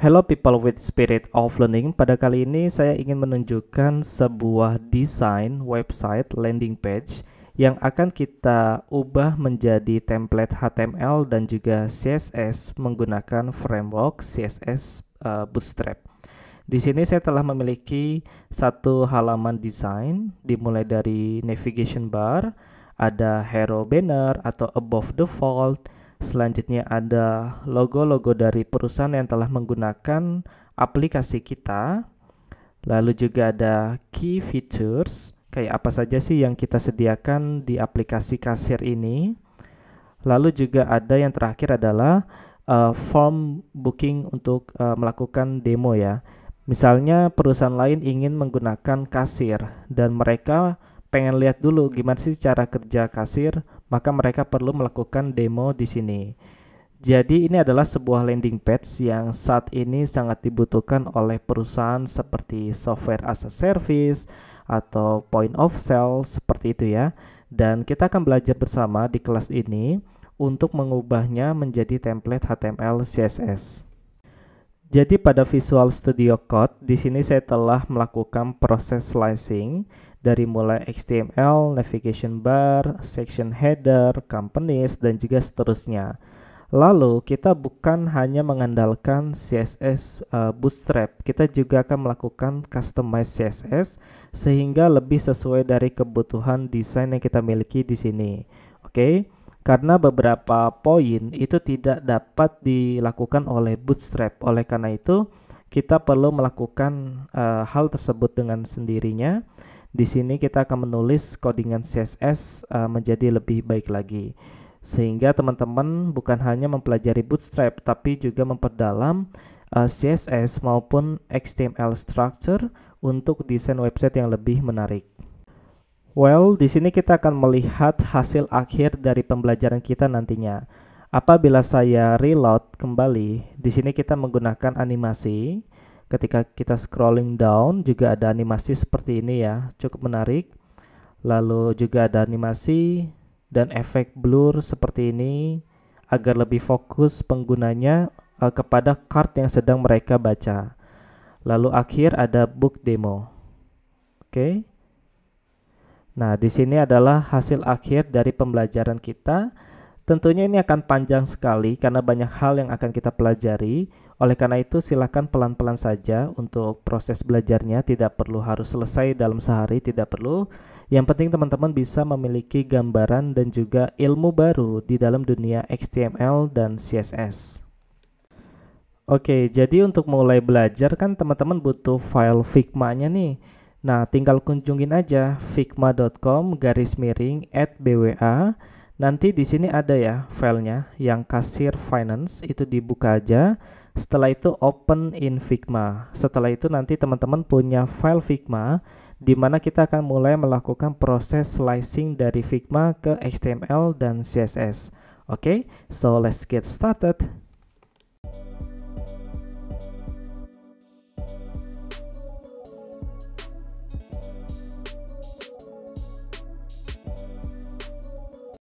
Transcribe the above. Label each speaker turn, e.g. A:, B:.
A: Hello people with spirit of learning. Pada kali ini saya ingin menunjukkan sebuah desain website landing page yang akan kita ubah menjadi template HTML dan juga CSS menggunakan framework CSS uh, eh, Bootstrap. Di sini saya telah memiliki satu halaman desain dimulai dari navigation bar, ada hero banner atau above the fold, Selanjutnya ada logo-logo dari perusahaan yang telah menggunakan aplikasi kita. Lalu juga ada key features, kayak apa saja sih yang kita sediakan di aplikasi kasir ini. Lalu juga ada yang terakhir adalah uh, form booking untuk uh, melakukan demo ya. Misalnya perusahaan lain ingin menggunakan kasir dan mereka pengen lihat dulu gimana sih cara kerja kasir maka mereka perlu melakukan demo di sini. Jadi ini adalah sebuah landing page yang saat ini sangat dibutuhkan oleh perusahaan seperti software as a service atau point of sale seperti itu ya. Dan kita akan belajar bersama di kelas ini untuk mengubahnya menjadi template HTML CSS. Jadi pada Visual Studio Code di sini saya telah melakukan proses slicing dari mulai HTML, navigation bar, section header, companies, dan juga seterusnya. Lalu kita bukan hanya mengandalkan CSS uh, eh, Bootstrap, kita juga akan melakukan customize CSS sehingga lebih sesuai dari kebutuhan desain yang kita miliki di sini. Oke, okay? karena beberapa poin itu tidak dapat dilakukan oleh Bootstrap. Oleh karena itu, kita perlu melakukan uh, hal tersebut dengan sendirinya di sini kita akan menulis codingan CSS uh, eh, menjadi lebih baik lagi. Sehingga teman-teman bukan hanya mempelajari bootstrap tapi juga memperdalam uh, eh, CSS maupun HTML structure untuk desain website yang lebih menarik. Well, di sini kita akan melihat hasil akhir dari pembelajaran kita nantinya. Apabila saya reload kembali, di sini kita menggunakan animasi Ketika kita scrolling down juga ada animasi seperti ini ya, cukup menarik. Lalu juga ada animasi dan efek blur seperti ini agar lebih fokus penggunanya uh, kepada card yang sedang mereka baca. Lalu akhir ada book demo. Oke. Okay. Nah, di sini adalah hasil akhir dari pembelajaran kita. Tentunya ini akan panjang sekali karena banyak hal yang akan kita pelajari. Oleh karena itu, silakan pelan-pelan saja untuk proses belajarnya, tidak perlu harus selesai dalam sehari, tidak perlu. Yang penting teman-teman bisa memiliki gambaran dan juga ilmu baru di dalam dunia HTML dan CSS. Oke, jadi untuk mulai belajar kan teman-teman butuh file Figma-nya nih. Nah, tinggal kunjungin aja figma.com garis miring at bwa. Nanti di sini ada ya filenya yang kasir finance itu dibuka aja. Setelah itu open in Figma. Setelah itu nanti teman-teman punya file Figma di mana kita akan mulai melakukan proses slicing dari Figma ke HTML dan CSS. Oke, okay? so let's get started.